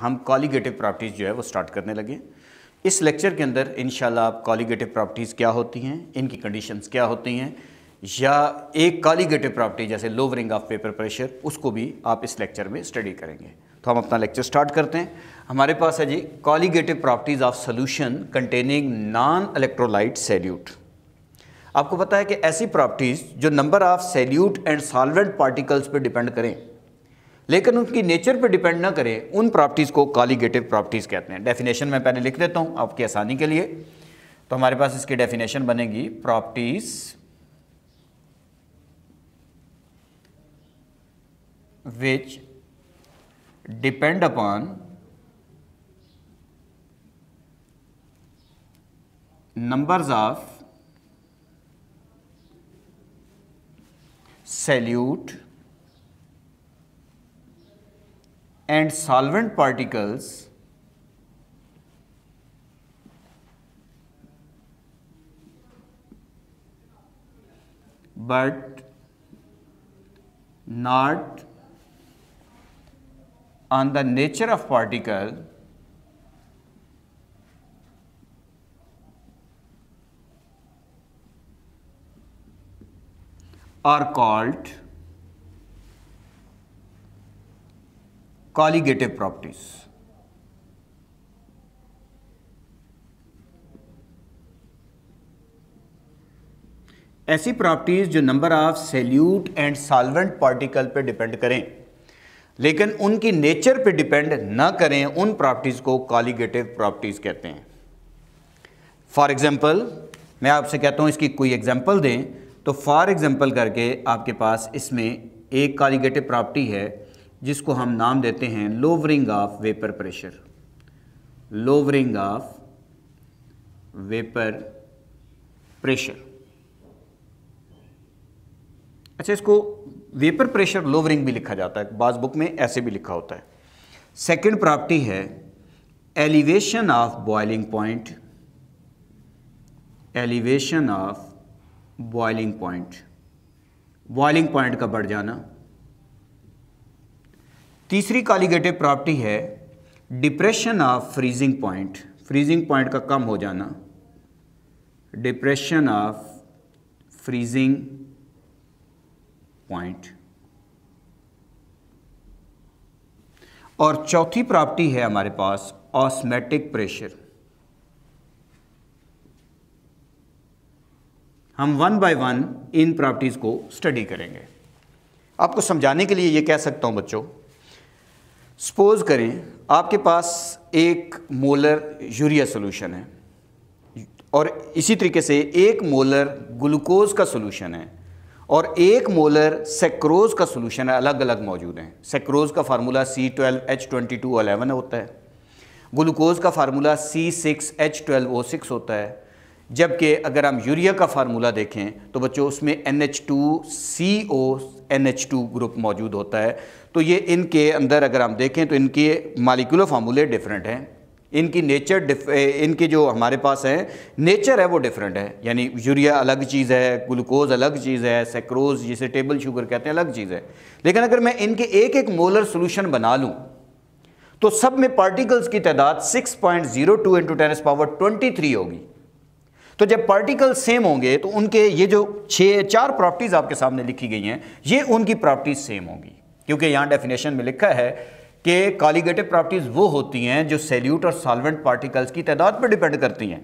हम colligative properties जो है वो स्टार्ट करने लगे इस लेक्चर के अंदर इन आप कॉलीगेटिव प्रॉपर्टीज़ क्या होती हैं इनकी कंडीशंस क्या होती हैं या एक कॉलीगेटिव प्रॉपर्टी जैसे लोवरिंग ऑफ पेपर प्रेशर उसको भी आप इस लेक्चर में स्टडी करेंगे तो हम अपना लेक्चर स्टार्ट करते हैं हमारे पास है जी colligative properties of solution containing non electrolyte solute आपको पता है कि ऐसी प्रॉपर्टीज़ जो number of solute and solvent particles पर डिपेंड करें लेकिन उनकी नेचर पर डिपेंड ना करें उन प्रॉपर्टीज़ को कॉलीगेटिव प्रॉपर्टीज़ कहते हैं डेफिनेशन मैं पहले लिख देता हूँ आपकी आसानी के लिए तो हमारे पास इसकी डेफिनेशन बनेगी properties which depend upon numbers of solute and solvent particles but not on the nature of particle are called colligative properties ऐसी प्रॉपर्टीज जो number of solute and solvent particle पे डिपेंड करें लेकिन उनकी नेचर पे depend ना करें उन प्रॉपर्टीज़ को कॉलीगेटिव प्रॉपर्टीज़ कहते हैं फॉर एग्जांपल मैं आपसे कहता हूं इसकी कोई एग्जांपल दें तो फॉर एग्जांपल करके आपके पास इसमें एक कॉलीगेटिव प्रॉपर्टी है जिसको हम नाम देते हैं lowering of vapour pressure lowering of vapour pressure अच्छा इसको वेपर प्रेशर लोवरिंग भी लिखा जाता है बाज बुक में ऐसे भी लिखा होता है सेकंड प्रॉपर्टी है elevation of boiling point elevation of boiling point boiling point का बढ़ जाना तीसरी कालीगेटिव प्रॉपर्टी है depression of freezing point freezing point का कम हो जाना डिप्रेशन ऑफ फ्रीजिंग पॉइंट और चौथी प्रॉपर्टी है हमारे पास ऑस्मेटिक प्रेशर हम वन बाय वन इन प्रॉपर्टीज़ को स्टडी करेंगे आपको समझाने के लिए ये कह सकता हूं बच्चों सपोज़ करें आपके पास एक मोलर यूरिया सोल्यूशन है और इसी तरीके से एक मोलर ग्लूकोज का सोल्यूशन है और एक मोलर सेक्रोज का सोल्यूशन है अलग अलग मौजूद हैं सेक्रोज का formula C twelve H twenty two eleven होता है ग्लूकोज का formula C six H twelve O six होता है जबकि अगर हम यूरिया का फार्मूला देखें तो बच्चों उसमें N H two C O N H two group मौजूद होता है तो ये इनके अंदर अगर हम देखें तो इनके मालिकुलर फार्मूले डिफरेंट हैं इनकी नेचर इनके जो हमारे पास हैं नेचर है वो डिफरेंट है यानी यूरिया अलग चीज़ है ग्लूकोज अलग चीज़ है सेक्रोज जिसे टेबल शुगर कहते हैं अलग चीज़ है लेकिन अगर मैं इनके एक एक मोलर सोल्यूशन बना लूँ तो सब में पार्टिकल्स की तादाद 6.02 point zero two into ten's power 23 होगी तो जब पार्टिकल सेम होंगे तो उनके ये जो छः चार प्रॉपर्टीज़ आपके सामने लिखी गई हैं ये उनकी प्रॉपर्टीज़ सेम होंगी क्योंकि यहाँ डेफिनेशन में लिखा है कि कॉलीगेटिव प्रॉपर्टीज़ वो होती हैं जो सेल्यूट और सॉल्वेंट पार्टिकल्स की तादाद पर डिपेंड करती हैं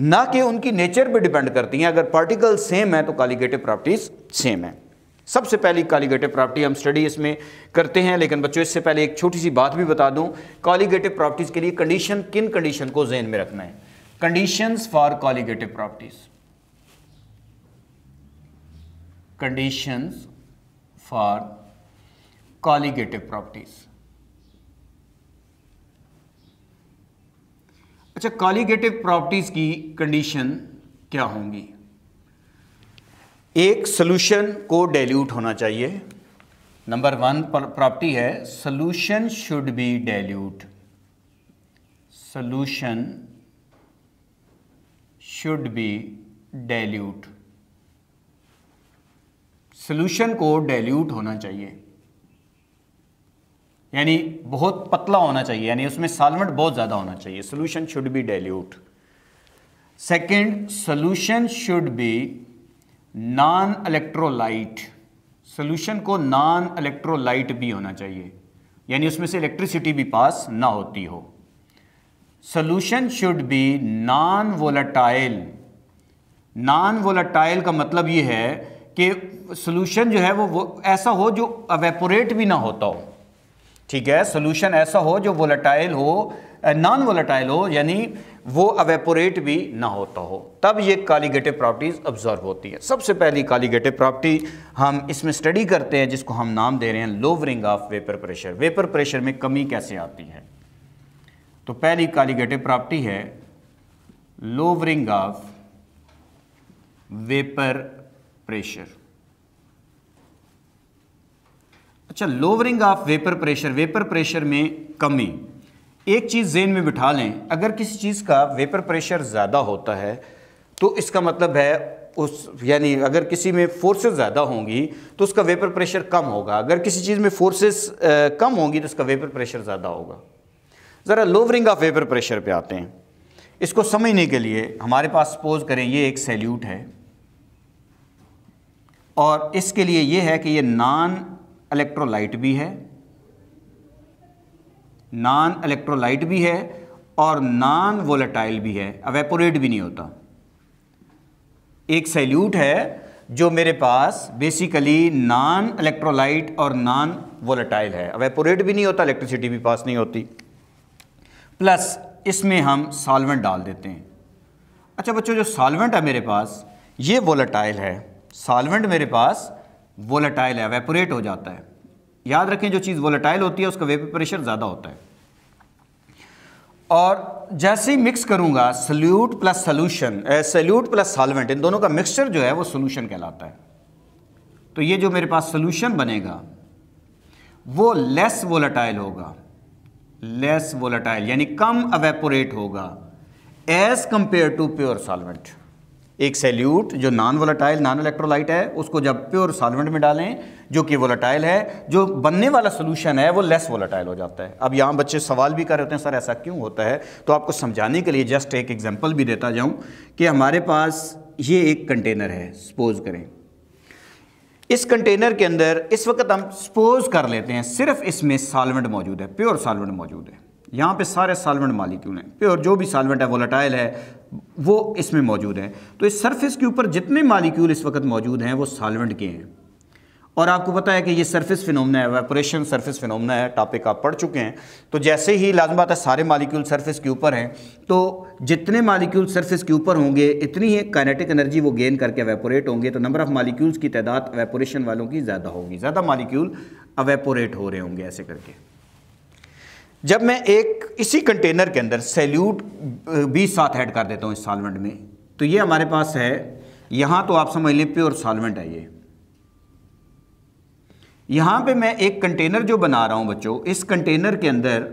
ना कि उनकी नेचर पर डिपेंड करती हैं अगर पार्टिकल सेम है तो कॉलीगेटिव प्रॉपर्टीज़ सेम है सबसे पहली कॉलीगेटिव प्रॉपर्टी हम स्टडी इसमें करते हैं लेकिन बच्चों इससे पहले एक छोटी सी बात भी बता दूं कॉलीगेटिव प्रॉपर्टीज़ के लिए कंडीशन किन कंडीशन को जेन में रखना है conditions for colligative properties conditions for colligative properties अच्छा कॉलीगेटिव प्रॉपर्टीज की कंडीशन क्या होंगी एक सोल्यूशन को डेल्यूट होना चाहिए नंबर वन प्रॉपर्टी है solution should be dilute solution should be dilute solution को डेल्यूट होना चाहिए यानी बहुत पतला होना चाहिए यानी उसमें सॉल्वेंट बहुत ज़्यादा होना चाहिए solution should be dilute second solution should be non electrolyte solution को नॉन इलेक्ट्रोलाइट भी होना चाहिए यानी उसमें से इलेक्ट्रिसिटी भी पास ना होती हो solution should be non volatile non volatile का मतलब ये है कि सोल्यूशन जो है वो, ऐसा हो जो अवेपोरेट भी ना होता हो ठीक है सोल्यूशन ऐसा हो जो वोलाटाइल हो नॉन वोलाटाइल हो यानी वो अवेपोरेट भी ना होता हो तब ये कालीगेटिव प्रॉपर्टीज़ ऑब्जर्व होती है सबसे पहली कालीगेटिव प्रॉपर्टी हम इसमें स्टडी करते हैं जिसको हम नाम दे रहे हैं lowering of vapour pressure vapour pressure में कमी कैसे आती है तो पहली कालीगेटिव प्रॉपर्टी है लोवरिंग ऑफ वेपर प्रेशर अच्छा lowering of vapour pressure vapour pressure में कमी एक चीज़ जेन में बिठा लें अगर किसी चीज़ का वेपर प्रेशर ज़्यादा होता है तो इसका मतलब है उस यानी अगर किसी में फोर्सेस ज़्यादा होंगी तो उसका वेपर प्रेशर कम होगा अगर किसी चीज़ में फोर्सेस कम होंगी तो उसका वेपर प्रेशर ज़्यादा होगा ज़रा लोवरिंग ऑफ वेपर प्रेशर पे आते हैं इसको समझने के लिए हमारे पास सपोज करें ये एक सैल्यूट है और इसके लिए ये है कि ये नॉन इलेक्ट्रोलाइट भी है नॉन इलेक्ट्रोलाइट भी है और नॉन वोलेटाइल भी है अवेपोरेट भी नहीं होता एक सैल्यूट है जो मेरे पास बेसिकली नॉन इलेक्ट्रोलाइट और नॉन वोलेटाइल है अवेपोरेट भी नहीं होता इलेक्ट्रिसिटी भी पास नहीं होती प्लस इसमें हम सॉल्वेंट डाल देते हैं अच्छा बच्चों जो सॉल्वेंट है मेरे पास ये वोलेटाइल है सॉल्वेंट मेरे पास वोलेटाइल है वेपोरेट हो जाता है याद रखें जो चीज़ वोलेटाइल होती है उसका वेपर प्रेशर ज़्यादा होता है और जैसे ही मिक्स करूंगा solute plus solution solute plus solvent इन दोनों का मिक्सचर जो है वो सोल्यूशन कहलाता है तो ये जो मेरे पास सोल्यूशन बनेगा वो लेस वोलेटाइल होगा लेस वोलाटाइल यानी कम अवेपोरेट होगा as compare to pure solvent एक सेल्यूट जो नॉन वोलाटाइल नॉन इलेक्ट्रोलाइट है उसको जब प्योर सॉल्वेंट में डालें जो कि वोलाटाइल है जो बनने वाला सोल्यूशन है वो लेस वोलाटाइल हो जाता है अब यहाँ बच्चे सवाल भी कर रहे होते हैं सर ऐसा क्यों होता है तो आपको समझाने के लिए जस्ट एक एग्जाम्पल भी देता जाऊँ कि हमारे पास ये एक कंटेनर है सपोज करें इस कंटेनर के अंदर इस वक्त हम सपोज कर लेते हैं सिर्फ इसमें सालवेंट मौजूद है प्योर सालवेंट मौजूद है यहाँ पे सारे सालवेंट मालिक्यूल हैं प्योर जो भी सालवेंट है वोलाटाइल है वो इसमें मौजूद है तो इस सरफेस के ऊपर जितने मालिक्यूल इस वक्त मौजूद हैं वो सालवेंट के हैं और आपको पता है कि ये सरफेस फिनोमना है वेपोरेशन सरफेस फिनोमना है टॉपिक आप पढ़ चुके हैं तो जैसे ही लाजम बात है सारे मालिक्यूल सरफेस के ऊपर हैं तो जितने मालिक्यूल सरफेस के ऊपर होंगे इतनी ही काइनेटिक एनर्जी वो गेन करके वेपोरेट होंगे तो नंबर ऑफ़ मालिक्यूल्स की तादाद वेपोरेशन वालों की ज़्यादा होगी ज़्यादा मालिक्यूल अवेपोरेट हो रहे होंगे ऐसे करके जब मैं एक इसी कंटेनर के अंदर सेल्यूट बीस साथ ऐड कर देता हूँ इस सालवेंट में तो ये हमारे पास है यहाँ तो आप समझ लें प्योर सालवेंट है ये यहाँ पे मैं एक कंटेनर जो बना रहा हूँ बच्चों इस कंटेनर के अंदर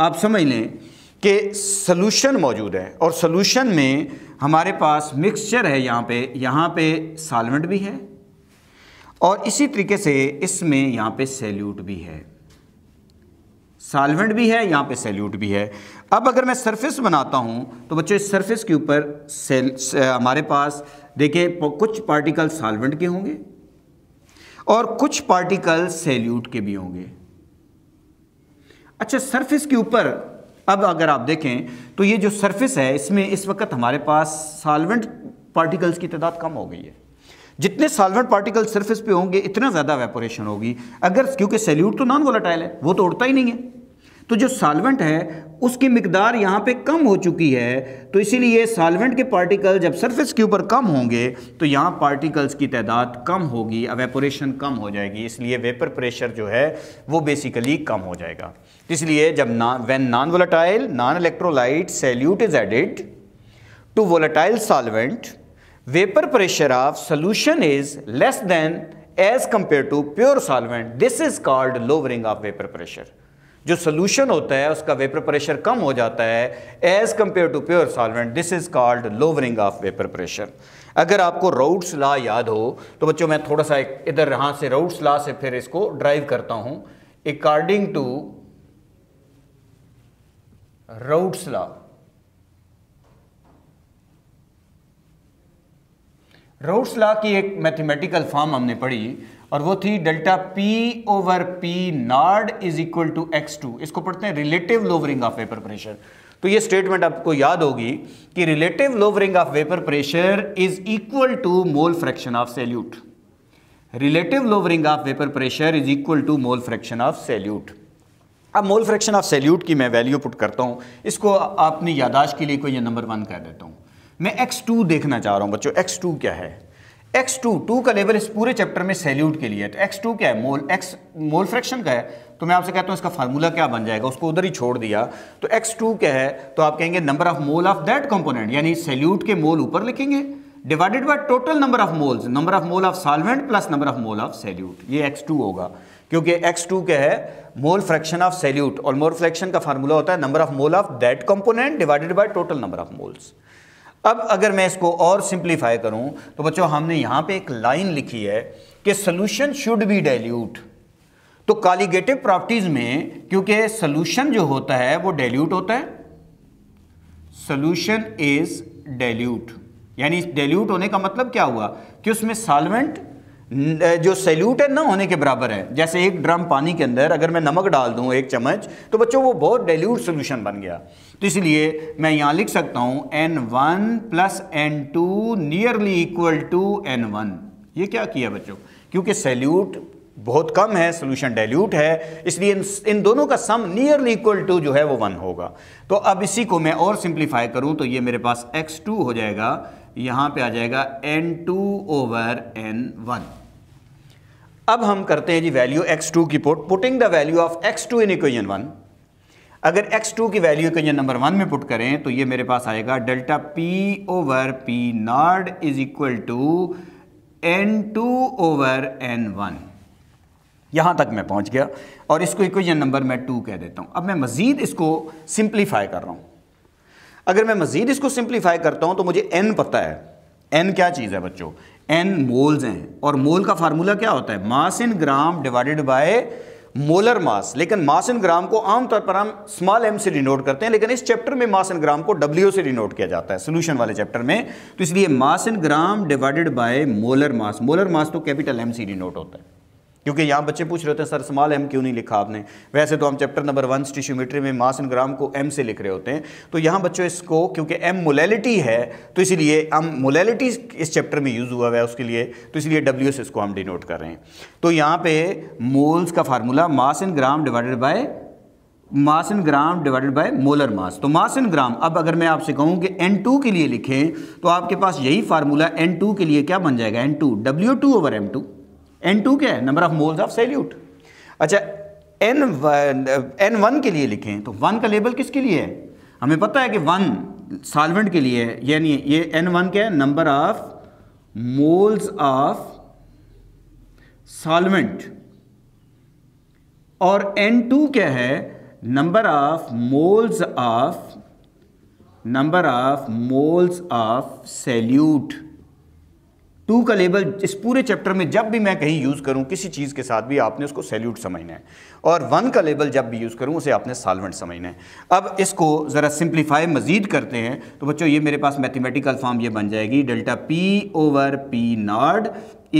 आप समझ लें कि सलूशन मौजूद है और सलूशन में हमारे पास मिक्सचर है यहाँ पे यहाँ पे सॉल्वेंट भी है और इसी तरीके से इसमें यहाँ पे सेल्यूट भी है सालवेंट भी है यहाँ पे सेल्यूट भी है अब अगर मैं सरफेस बनाता हूँ तो बच्चों इस सरफेस के ऊपर हमारे पास देखिए कुछ पार्टिकल सालवेंट के होंगे और कुछ पार्टिकल सेल्यूट के भी होंगे अच्छा सरफेस के ऊपर अब अगर आप देखें तो ये जो सरफेस है इसमें इस वक्त हमारे पास सॉल्वेंट पार्टिकल्स की तादाद कम हो गई है जितने सॉल्वेंट पार्टिकल सरफेस पे होंगे इतना ज़्यादा वेपोरेशन होगी अगर क्योंकि सेल्यूट तो नॉन वोलाटाइल है वो तो उड़ता ही नहीं है तो जो सालवेंट है उसकी मकदार यहाँ पे कम हो चुकी है तो इसीलिए सालवेंट के पार्टिकल जब सरफेस के ऊपर कम होंगे तो यहाँ पार्टिकल्स की तादाद कम होगी अवेपोरेशन कम हो जाएगी इसलिए वेपर प्रेशर जो है वो बेसिकली कम हो जाएगा इसलिए जब ना when non volatile non electrolyte solute is added to volatile solvent vapour pressure of solution is less than as compare to pure solvent this is called lowering of vapour pressure जो solution होता है उसका vapour pressure कम हो जाता है as compare to pure solvent this is called lowering of vapour pressure अगर आपको राउट्स ला याद हो तो बच्चों मैं थोड़ा सा इधर यहाँ से राउट्स लॉ से फिर इसको ड्राइव करता हूँ according to Raoult's law Raoult's law की एक मैथमेटिकल फॉर्म हमने पढ़ी और वो थी delta P over P naught is equal to X two इसको पढ़ते हैं relative lowering of vapour pressure तो ये स्टेटमेंट आपको याद होगी कि relative lowering of vapour pressure is equal to mole fraction of solute relative lowering of vapour pressure is equal to mole fraction of solute अब मोल फ्रैक्शन ऑफ सेल्यूट की मैं value put करता हूँ इसको अपनी यादाश्त के लिए कोई नंबर वन कह देता हूँ मैं एक्स टू देखना चाह रहा हूँ बच्चों एक्स टू क्या है X2, 2 का लेवल इस पूरे चैप्टर में सैल्यूट के लिए है तो एक्स क्या है मोल X मोल फ्रैक्शन का है तो मैं आपसे कहता हूँ इसका फार्मूला क्या बन जाएगा उसको उधर ही छोड़ दिया तो X2 क्या है तो आप कहेंगे number of mole of that component यानी सैल्यूट के मोल ऊपर लिखेंगे divided by total number of moles number of mole of solvent plus number of mole of solute ये एक्स टू होगा क्योंकि एक्स टू क्या है मोल फ्रैक्शन ऑफ सैल्यूट और मोल फ्रैक्शन का फार्मूला होता है number of mole of that component divided by total number of moles अब अगर मैं इसको और सिंप्लीफाई करूं तो बच्चों हमने यहां पे एक लाइन लिखी है कि सोल्यूशन शुड बी डेल्यूट तो कालीगेटिव प्रॉपर्टीज में क्योंकि सोल्यूशन जो होता है वो डेल्यूट होता है सोल्यूशन इज डेल्यूट यानी डेल्यूट होने का मतलब क्या हुआ कि उसमें सॉल्वेंट जो सैल्यूट है ना होने के बराबर है जैसे एक ड्रम पानी के अंदर अगर मैं नमक डाल दूं एक चम्मच तो बच्चों वो बहुत डेल्यूट सोल्यूशन बन गया तो इसलिए मैं यहाँ लिख सकता हूँ N one plus N two nearly equal to N one ये क्या किया बच्चों क्योंकि सैल्यूट बहुत कम है सोल्यूशन डेल्यूट है इसलिए इन, इन दोनों का सम नियरली इक्वल टू जो है वो वन होगा तो अब इसी को मैं और सिंप्लीफाई करूं तो ये मेरे पास टू हो जाएगा यहाँ पे आ जाएगा n2 ओवर n1 अब हम करते हैं जी वैल्यू x2 की put putting the value of x2 in equation one अगर x2 की वैल्यू इक्वेशन नंबर वन में पुट करें तो ये मेरे पास आएगा delta p over p naught is equal to N two over N one यहाँ तक मैं पहुंच गया और इसको इक्वेशन नंबर मैं टू कह देता हूं अब मैं मज़ीद इसको सिंप्लीफाई कर रहा हूं अगर मैं मज़ीद इसको सिंप्लीफाई करता हूं तो मुझे एन पता है एन क्या चीज़ है बच्चों एन मोल्स हैं और मोल का फार्मूला क्या होता है mass in gram divided by molar mass लेकिन मास इन ग्राम को आमतौर पर हम स्मॉल एम से डिनोट करते हैं लेकिन इस चैप्टर में मास इन ग्राम को डब्ल्यू से डिनोट किया जाता है सोल्यूशन वाले चैप्टर में तो इसलिए mass in gram divided by molar mass molar mass तो कैपिटल एम से डिनोट होता है क्योंकि यहाँ बच्चे पूछ रहे होते हैं सर स्मॉल एम क्यों नहीं लिखा आपने वैसे तो हम चैप्टर नंबर वन स्टिश्यूमेट्री में मास ग्राम को एम से लिख रहे होते हैं तो यहाँ बच्चों इसको क्योंकि एम मोलैलिटी है तो इसलिए हम मोलैलिटी इस चैप्टर में यूज़ हुआ हुआ है उसके लिए तो इसलिए डब्ल्यू से इसको हम डिनोट कर रहे हैं तो यहाँ पे मोल्स का formula mass in gram divided by mass in gram divided by molar mass तो मास इन ग्राम अब अगर मैं आपसे कहूं कि N2 के लिए लिखें तो आपके पास यही फार्मूला N2 के लिए क्या बन जाएगा N2 W2 over M two N two क्या है number of moles of solute अच्छा एन एन वन के लिए लिखें तो वन का लेबल किसके लिए है हमें पता है कि वन सॉल्वेंट के लिए है यानी ये एन वन क्या है number of moles of solvent और एन टू क्या है number of moles of number of moles of solute two का लेबल इस पूरे चैप्टर में जब भी मैं कहीं यूज़ करूं किसी चीज़ के साथ भी आपने उसको सैल्यूट समझना है और वन का लेबल जब भी यूज़ करूं उसे आपने सॉल्वेंट समझना है अब इसको ज़रा सिंप्लीफाई मज़ीद करते हैं तो बच्चों ये मेरे पास मैथमेटिकल फॉर्म ये बन जाएगी delta P over P naught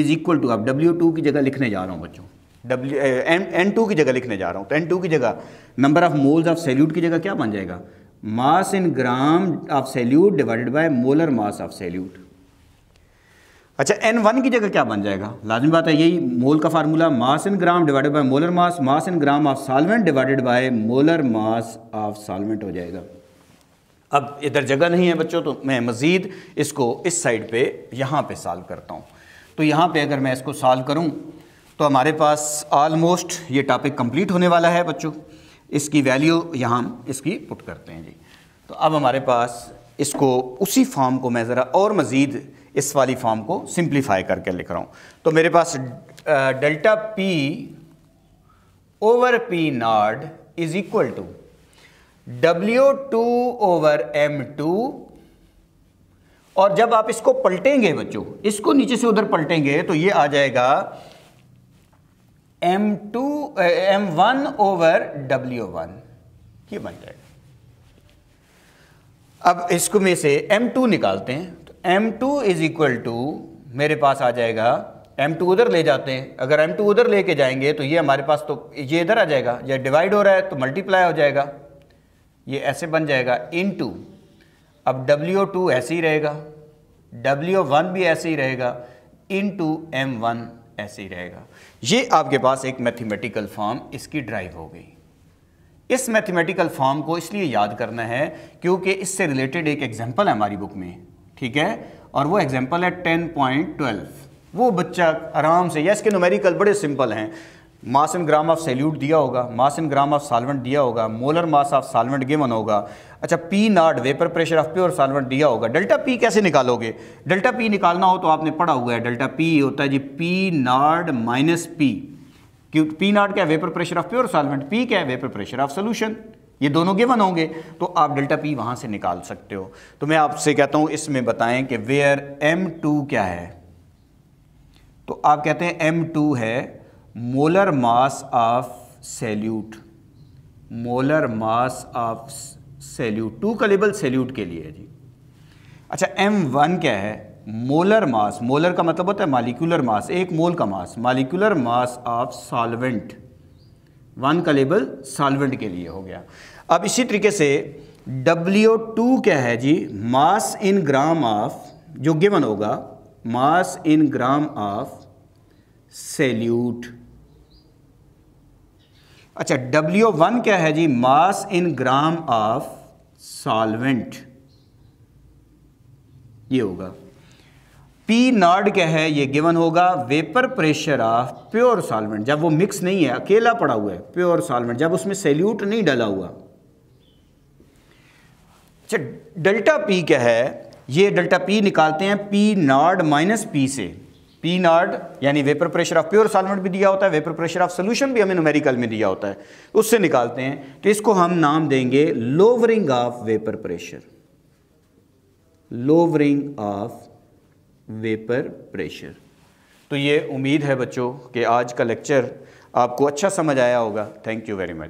is equal to अब डब्ल्यू टू की जगह लिखने जा रहा हूँ बच्चों डब्ल्यू एन एन टू की जगह लिखने जा रहा हूँ तो एन टू की जगह number of moles of solute की जगह क्या बन जाएगा mass in gram of solute divided by molar mass of solute अच्छा एन वन की जगह क्या बन जाएगा लाजमी बात है यही मोल का formula mass in gram divided by molar mass mass in gram of solvent divided by molar mass of solvent हो जाएगा अब इधर जगह नहीं है बच्चों तो मैं मज़ीद इसको इस साइड पे यहाँ पे सॉल्व करता हूँ तो यहाँ पे अगर मैं इसको सॉल्व करूँ तो हमारे पास आलमोस्ट ये टॉपिक कम्प्लीट होने वाला है बच्चों इसकी वैल्यू यहाँ हम इसकी पुट करते हैं जी तो अब हमारे पास इसको उसी फॉर्म को मैं ज़रा और मज़ीद इस वाली फॉर्म को सिंप्लीफाई करके लिख रहा हूं तो मेरे पास delta P over P naught is equal to W two over M two और जब आप इसको पलटेंगे बच्चों इसको नीचे से उधर पलटेंगे तो ये आ जाएगा M two M one over W one ये बन जाएगा अब इसको में से एम टू निकालते हैं M two is equal to मेरे पास आ जाएगा एम टू उधर ले जाते हैं अगर एम टू उधर लेके जाएंगे तो ये हमारे पास तो ये इधर आ जाएगा या डिवाइड हो रहा है तो मल्टीप्लाई हो जाएगा ये ऐसे बन जाएगा इन टू अब डब्ल्यू टू ऐसे ही रहेगा डब्ल्यू वन भी ऐसे ही रहेगा इन टू एम वन ऐसे ही रहेगा ये आपके पास एक मैथमेटिकल फॉर्म इसकी ड्राइव हो गई इस मैथमेटिकल फॉर्म को इसलिए याद करना है क्योंकि इससे रिलेटेड एक एग्जाम्पल है हमारी बुक में ठीक है और वो एग्जाम्पल है टेन पॉइंट ट्वेल्व वो बच्चा आराम से यस इसके नोमेरिकल बड़े सिंपल हैं mass and gram of solute दिया होगा mass and gram of solvent दिया होगा molar mass of solvent given होगा अच्छा P naught vapour pressure of pure solvent दिया होगा डेल्टा पी कैसे निकालोगे डेल्टा पी निकालना हो तो आपने पढ़ा हुआ है डेल्टा पी होता है जी पी नॉट माइनस पी क्यों पी नॉट क्या है vapour pressure of pure solvent P क्या है वेपर प्रेशर ऑफ सोल्यूशन ये दोनों गिवन होंगे तो आप डेल्टा पी वहां से निकाल सकते हो तो मैं आपसे कहता हूं इसमें बताएं कि वेयर एम टू क्या है तो आप कहते हैं एम टू है molar mass of solute molar mass of solute two कलेबल सेल्यूट के लिए जी अच्छा एम वन क्या है मोलर मास मोलर का मतलब होता है मालिकुलर मास एक मोल का mass molecular mass of solvent one का लेबल सॉल्वेंट के लिए हो गया अब इसी तरीके से डब्ल्यू टू क्या है जी मास इन ग्राम ऑफ जो गिवन होगा mass in gram of solute अच्छा डब्ल्यू वन क्या है जी मास इन ग्राम ऑफ सॉल्वेंट ये होगा पी नॉड क्या है ये गिवन होगा vapour pressure of pure solvent जब वो मिक्स नहीं है अकेला पड़ा हुआ है प्योर सॉल्वेंट जब उसमें सेल्यूट नहीं डाला हुआ अच्छा डेल्टा पी क्या है ये डेल्टा पी निकालते हैं पी नॉड माइनस पी से पी नॉड यानी vapour pressure of pure solvent भी दिया होता है वेपर प्रेशर ऑफ सोल्यूशन भी हमें न्यूमेरिकल में दिया होता है उससे निकालते हैं तो इसको हम नाम देंगे lowering of vapour pressure lowering of vapour pressure तो ये उम्मीद है बच्चों कि आज का लेक्चर आपको अच्छा समझ आया होगा थैंक यू वेरी मच